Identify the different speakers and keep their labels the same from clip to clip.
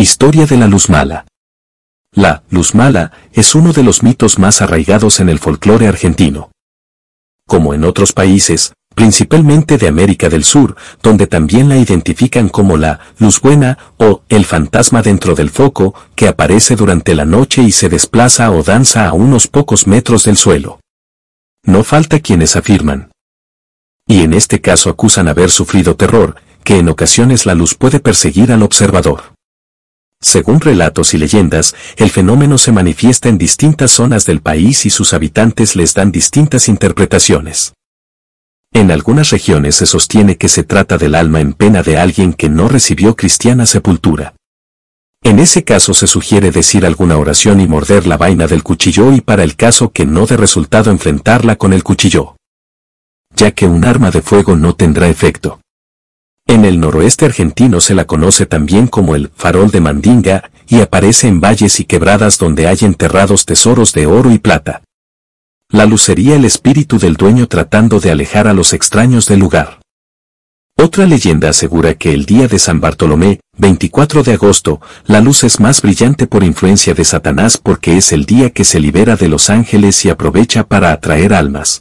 Speaker 1: Historia de la luz mala. La luz mala es uno de los mitos más arraigados en el folclore argentino. Como en otros países, principalmente de América del Sur, donde también la identifican como la luz buena o el fantasma dentro del foco que aparece durante la noche y se desplaza o danza a unos pocos metros del suelo. No falta quienes afirman. Y en este caso acusan haber sufrido terror, que en ocasiones la luz puede perseguir al observador. Según relatos y leyendas, el fenómeno se manifiesta en distintas zonas del país y sus habitantes les dan distintas interpretaciones. En algunas regiones se sostiene que se trata del alma en pena de alguien que no recibió cristiana sepultura. En ese caso se sugiere decir alguna oración y morder la vaina del cuchillo y para el caso que no dé resultado enfrentarla con el cuchillo. Ya que un arma de fuego no tendrá efecto. En el noroeste argentino se la conoce también como el farol de Mandinga y aparece en valles y quebradas donde hay enterrados tesoros de oro y plata. La lucería el espíritu del dueño tratando de alejar a los extraños del lugar. Otra leyenda asegura que el día de San Bartolomé, 24 de agosto, la luz es más brillante por influencia de Satanás porque es el día que se libera de los ángeles y aprovecha para atraer almas.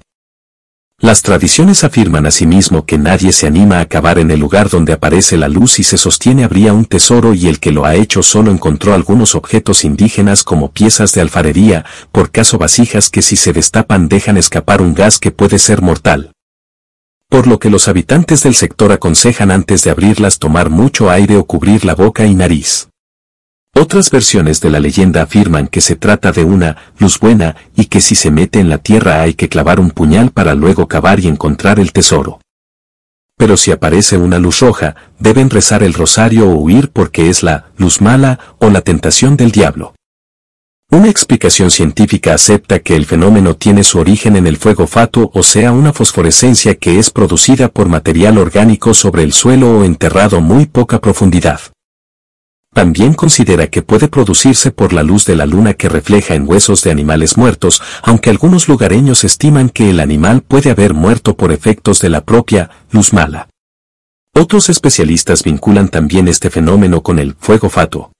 Speaker 1: Las tradiciones afirman asimismo que nadie se anima a acabar en el lugar donde aparece la luz y se sostiene habría un tesoro y el que lo ha hecho solo encontró algunos objetos indígenas como piezas de alfarería, por caso vasijas que si se destapan dejan escapar un gas que puede ser mortal. Por lo que los habitantes del sector aconsejan antes de abrirlas tomar mucho aire o cubrir la boca y nariz. Otras versiones de la leyenda afirman que se trata de una luz buena y que si se mete en la tierra hay que clavar un puñal para luego cavar y encontrar el tesoro. Pero si aparece una luz roja, deben rezar el rosario o huir porque es la luz mala o la tentación del diablo. Una explicación científica acepta que el fenómeno tiene su origen en el fuego fato o sea una fosforescencia que es producida por material orgánico sobre el suelo o enterrado muy poca profundidad. También considera que puede producirse por la luz de la luna que refleja en huesos de animales muertos, aunque algunos lugareños estiman que el animal puede haber muerto por efectos de la propia luz mala. Otros especialistas vinculan también este fenómeno con el fuego fatuo,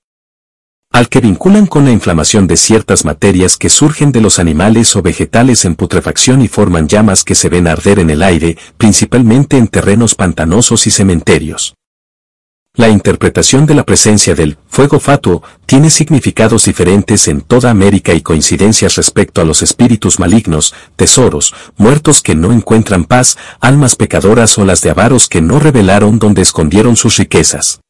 Speaker 1: al que vinculan con la inflamación de ciertas materias que surgen de los animales o vegetales en putrefacción y forman llamas que se ven arder en el aire, principalmente en terrenos pantanosos y cementerios. La interpretación de la presencia del fuego fatuo tiene significados diferentes en toda América y coincidencias respecto a los espíritus malignos, tesoros, muertos que no encuentran paz, almas pecadoras o las de avaros que no revelaron donde escondieron sus riquezas.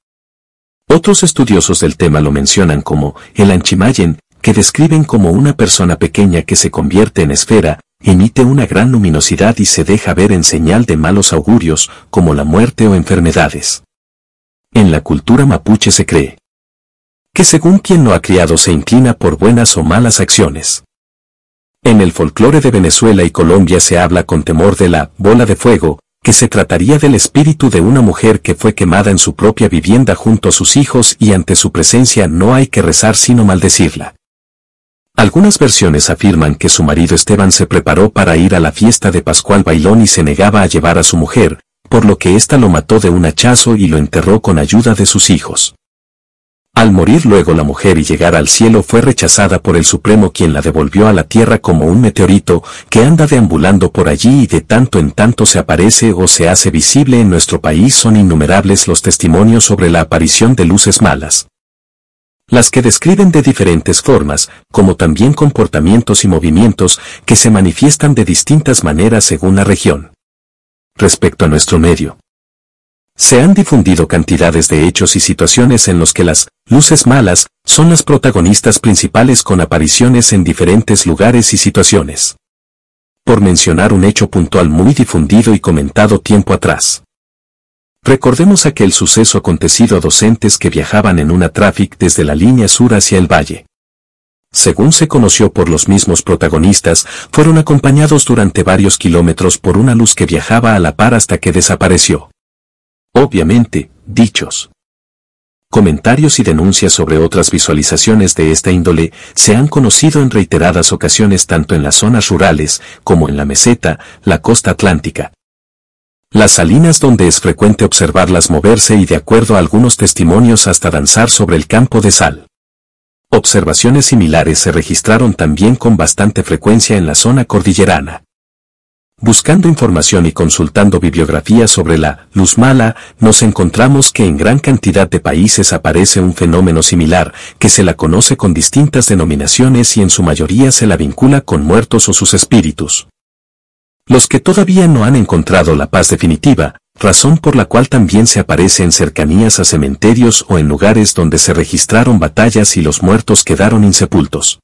Speaker 1: Otros estudiosos del tema lo mencionan como el anchimayen, que describen como una persona pequeña que se convierte en esfera, emite una gran luminosidad y se deja ver en señal de malos augurios, como la muerte o enfermedades. En la cultura mapuche se cree que según quien lo ha criado se inclina por buenas o malas acciones. En el folclore de Venezuela y Colombia se habla con temor de la bola de fuego, que se trataría del espíritu de una mujer que fue quemada en su propia vivienda junto a sus hijos y ante su presencia no hay que rezar sino maldecirla. Algunas versiones afirman que su marido Esteban se preparó para ir a la fiesta de Pascual Bailón y se negaba a llevar a su mujer, por lo que ésta lo mató de un hachazo y lo enterró con ayuda de sus hijos. Al morir luego la mujer y llegar al cielo fue rechazada por el Supremo quien la devolvió a la tierra como un meteorito que anda deambulando por allí y de tanto en tanto se aparece o se hace visible en nuestro país son innumerables los testimonios sobre la aparición de luces malas. Las que describen de diferentes formas, como también comportamientos y movimientos que se manifiestan de distintas maneras según la región respecto a nuestro medio. Se han difundido cantidades de hechos y situaciones en los que las luces malas son las protagonistas principales con apariciones en diferentes lugares y situaciones. Por mencionar un hecho puntual muy difundido y comentado tiempo atrás. Recordemos aquel suceso acontecido a docentes que viajaban en una tráfic desde la línea sur hacia el valle según se conoció por los mismos protagonistas, fueron acompañados durante varios kilómetros por una luz que viajaba a la par hasta que desapareció. Obviamente, dichos. Comentarios y denuncias sobre otras visualizaciones de esta índole se han conocido en reiteradas ocasiones tanto en las zonas rurales como en la meseta, la costa atlántica. Las salinas donde es frecuente observarlas moverse y de acuerdo a algunos testimonios hasta danzar sobre el campo de sal. Observaciones similares se registraron también con bastante frecuencia en la zona cordillerana. Buscando información y consultando bibliografías sobre la luz mala, nos encontramos que en gran cantidad de países aparece un fenómeno similar, que se la conoce con distintas denominaciones y en su mayoría se la vincula con muertos o sus espíritus. Los que todavía no han encontrado la paz definitiva, razón por la cual también se aparece en cercanías a cementerios o en lugares donde se registraron batallas y los muertos quedaron insepultos.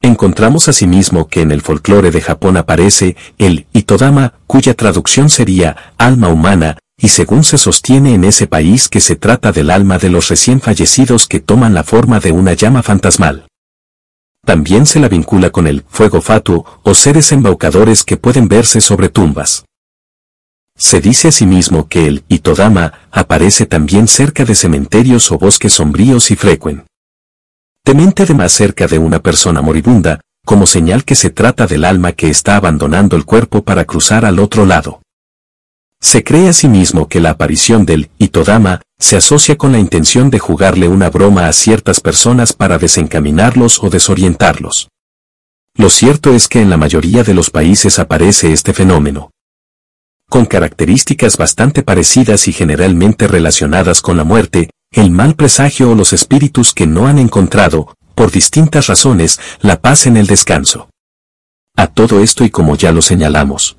Speaker 1: Encontramos asimismo que en el folclore de Japón aparece el Itodama, cuya traducción sería alma humana, y según se sostiene en ese país que se trata del alma de los recién fallecidos que toman la forma de una llama fantasmal. También se la vincula con el fuego fatuo o seres embaucadores que pueden verse sobre tumbas se dice asimismo que el Itodama aparece también cerca de cementerios o bosques sombríos y frecuen. Temente más cerca de una persona moribunda, como señal que se trata del alma que está abandonando el cuerpo para cruzar al otro lado. Se cree asimismo que la aparición del Itodama se asocia con la intención de jugarle una broma a ciertas personas para desencaminarlos o desorientarlos. Lo cierto es que en la mayoría de los países aparece este fenómeno con características bastante parecidas y generalmente relacionadas con la muerte, el mal presagio o los espíritus que no han encontrado, por distintas razones, la paz en el descanso. A todo esto y como ya lo señalamos,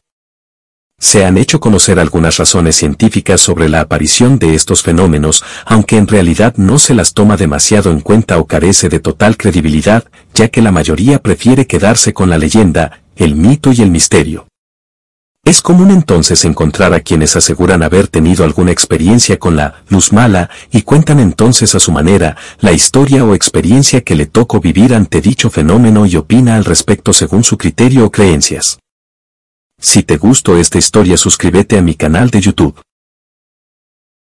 Speaker 1: se han hecho conocer algunas razones científicas sobre la aparición de estos fenómenos, aunque en realidad no se las toma demasiado en cuenta o carece de total credibilidad, ya que la mayoría prefiere quedarse con la leyenda, el mito y el misterio. Es común entonces encontrar a quienes aseguran haber tenido alguna experiencia con la luz mala y cuentan entonces a su manera la historia o experiencia que le tocó vivir ante dicho fenómeno y opina al respecto según su criterio o creencias. Si te gustó esta historia suscríbete a mi canal de YouTube.